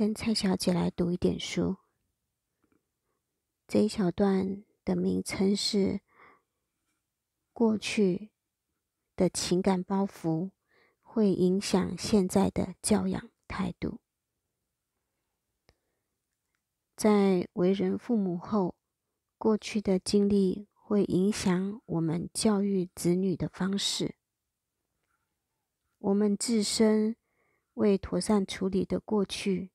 跟蔡小姐来读一点书。这一小段的名称是：过去的情感包袱会影响现在的教养态度。在为人父母后，过去的经历会影响我们教育子女的方式。我们自身未妥善处理的过去。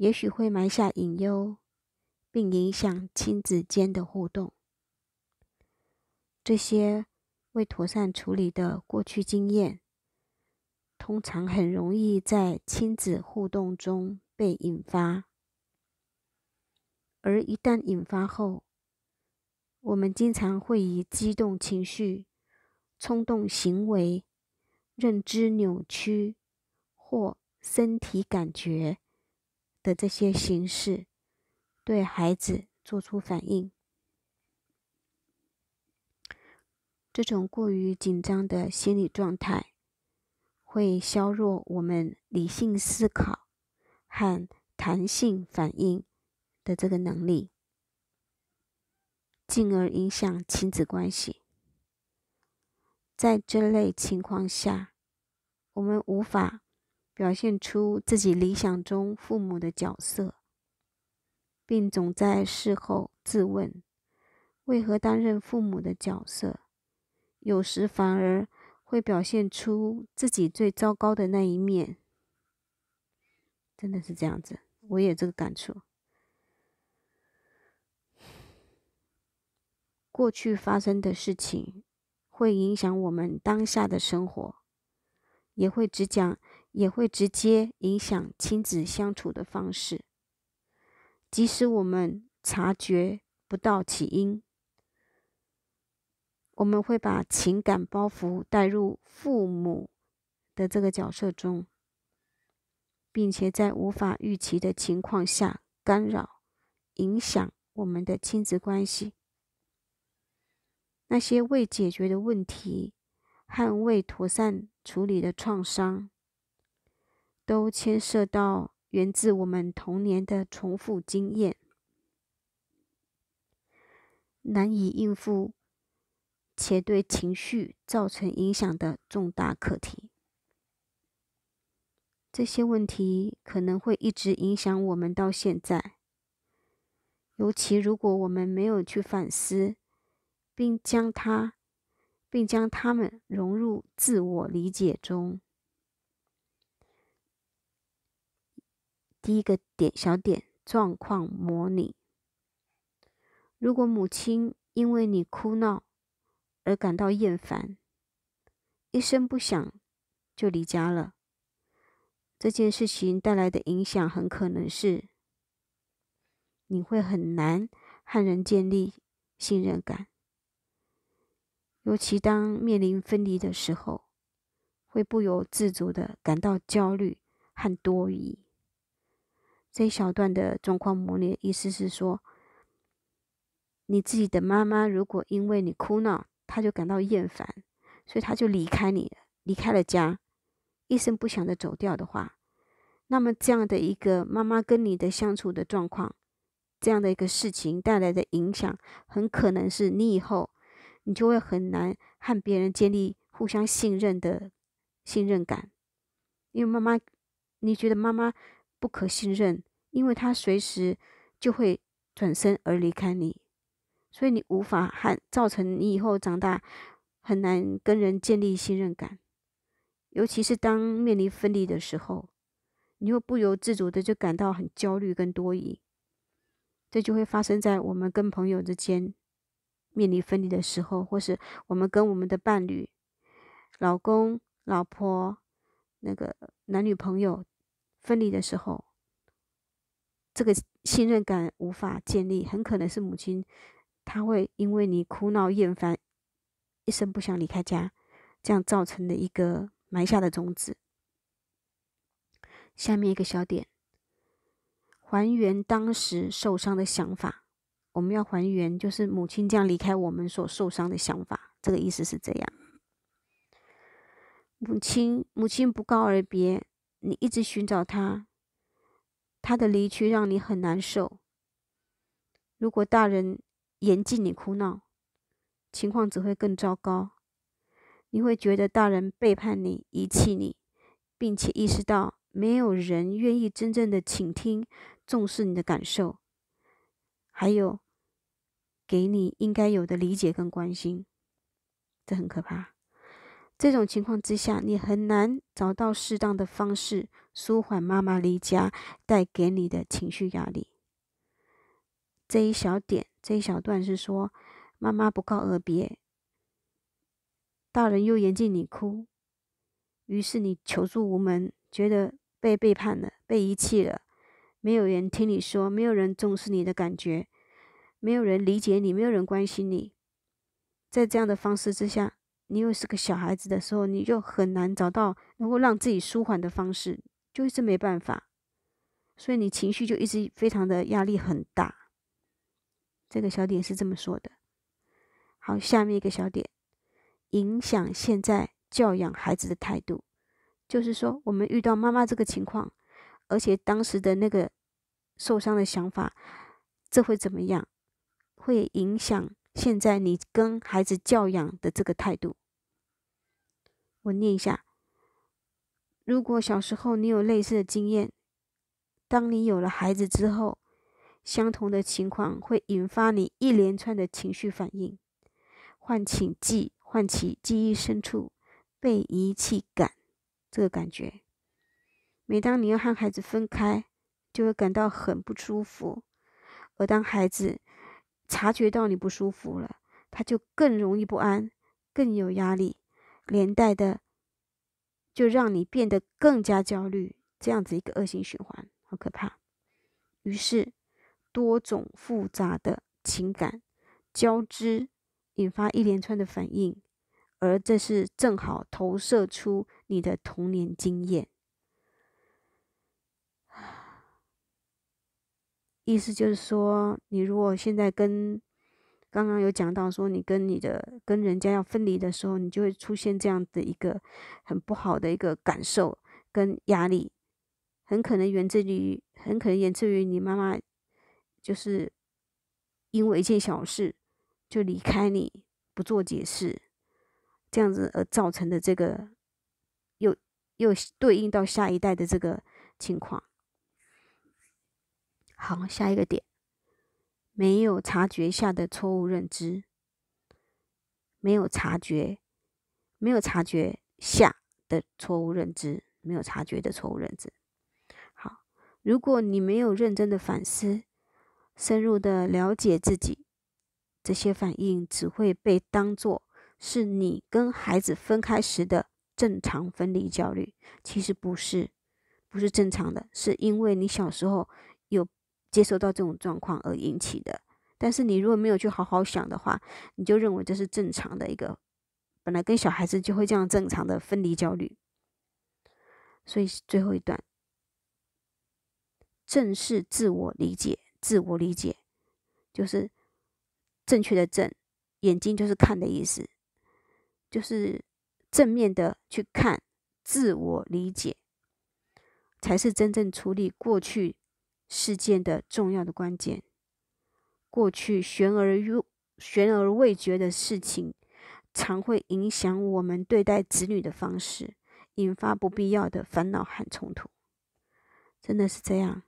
也许会埋下隐忧，并影响亲子间的互动。这些未妥善处理的过去经验，通常很容易在亲子互动中被引发。而一旦引发后，我们经常会以激动情绪、冲动行为、认知扭曲或身体感觉。的这些形式对孩子做出反应，这种过于紧张的心理状态会削弱我们理性思考和弹性反应的这个能力，进而影响亲子关系。在这类情况下，我们无法。表现出自己理想中父母的角色，并总在事后自问：“为何担任父母的角色？”有时反而会表现出自己最糟糕的那一面。真的是这样子，我也有这个感触。过去发生的事情会影响我们当下的生活，也会只讲。也会直接影响亲子相处的方式。即使我们察觉不到起因，我们会把情感包袱带入父母的这个角色中，并且在无法预期的情况下干扰、影响我们的亲子关系。那些未解决的问题、和未妥善处理的创伤。都牵涉到源自我们童年的重复经验，难以应付且对情绪造成影响的重大课题。这些问题可能会一直影响我们到现在，尤其如果我们没有去反思，并将它，并将它们融入自我理解中。第一个点小点状况模拟：如果母亲因为你哭闹而感到厌烦，一声不响就离家了，这件事情带来的影响很可能是你会很难和人建立信任感，尤其当面临分离的时候，会不由自主的感到焦虑和多疑。这一小段的状况模拟，意思是说，你自己的妈妈如果因为你哭闹，她就感到厌烦，所以她就离开你，离开了家，一声不响的走掉的话，那么这样的一个妈妈跟你的相处的状况，这样的一个事情带来的影响，很可能是你以后，你就会很难和别人建立互相信任的信任感，因为妈妈，你觉得妈妈。不可信任，因为他随时就会转身而离开你，所以你无法和造成你以后长大很难跟人建立信任感，尤其是当面临分离的时候，你会不由自主的就感到很焦虑跟多疑，这就会发生在我们跟朋友之间面临分离的时候，或是我们跟我们的伴侣、老公、老婆、那个男女朋友。分离的时候，这个信任感无法建立，很可能是母亲，她会因为你苦恼厌烦，一声不响离开家，这样造成的一个埋下的种子。下面一个小点，还原当时受伤的想法，我们要还原，就是母亲这样离开我们所受伤的想法，这个意思是这样。母亲，母亲不告而别。你一直寻找他，他的离去让你很难受。如果大人严禁你哭闹，情况只会更糟糕。你会觉得大人背叛你、遗弃你，并且意识到没有人愿意真正的倾听、重视你的感受，还有给你应该有的理解跟关心。这很可怕。这种情况之下，你很难找到适当的方式舒缓妈妈离家带给你的情绪压力。这一小点，这一小段是说，妈妈不告而别，大人又严禁你哭，于是你求助无门，觉得被背叛了，被遗弃了，没有人听你说，没有人重视你的感觉，没有人理解你，没有人关心你，在这样的方式之下。你又是个小孩子的时候，你就很难找到能够让自己舒缓的方式，就一直没办法，所以你情绪就一直非常的压力很大。这个小点是这么说的。好，下面一个小点，影响现在教养孩子的态度，就是说我们遇到妈妈这个情况，而且当时的那个受伤的想法，这会怎么样？会影响现在你跟孩子教养的这个态度。我念一下：如果小时候你有类似的经验，当你有了孩子之后，相同的情况会引发你一连串的情绪反应，唤起记唤起记忆深处被遗弃感这个感觉。每当你要和孩子分开，就会感到很不舒服；而当孩子察觉到你不舒服了，他就更容易不安，更有压力。连带的，就让你变得更加焦虑，这样子一个恶性循环，好可怕。于是，多种复杂的情感交织，引发一连串的反应，而这是正好投射出你的童年经验。意思就是说，你如果现在跟刚刚有讲到说，你跟你的跟人家要分离的时候，你就会出现这样的一个很不好的一个感受跟压力，很可能源自于很可能源自于你妈妈就是因为一件小事就离开你，不做解释，这样子而造成的这个又又对应到下一代的这个情况。好，下一个点。没有察觉下的错误认知，没有察觉，没有察觉下的错误认知，没有察觉的错误认知。好，如果你没有认真的反思，深入的了解自己，这些反应只会被当做是你跟孩子分开时的正常分离焦虑，其实不是，不是正常的，是因为你小时候。接收到这种状况而引起的，但是你如果没有去好好想的话，你就认为这是正常的一个，本来跟小孩子就会这样正常的分离焦虑。所以最后一段，正视自我理解，自我理解就是正确的正，眼睛就是看的意思，就是正面的去看自我理解，才是真正处理过去。事件的重要的关键，过去悬而悬而未决的事情，常会影响我们对待子女的方式，引发不必要的烦恼和冲突。真的是这样。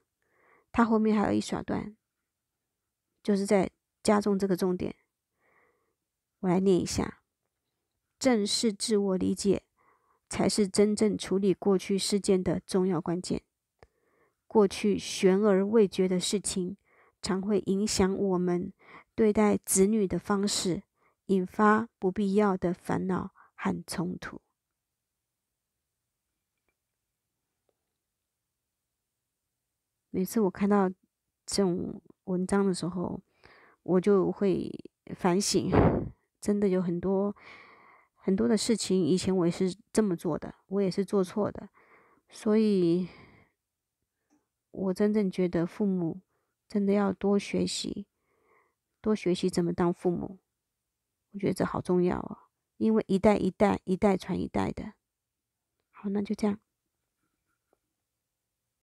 他后面还有一小段，就是在加重这个重点。我来念一下：正视自我理解，才是真正处理过去事件的重要关键。过去悬而未决的事情，常会影响我们对待子女的方式，引发不必要的烦恼和冲突。每次我看到这种文章的时候，我就会反省，真的有很多很多的事情，以前我也是这么做的，我也是做错的，所以。我真正觉得父母真的要多学习，多学习怎么当父母，我觉得这好重要哦。因为一代一代一代传一代的，好，那就这样。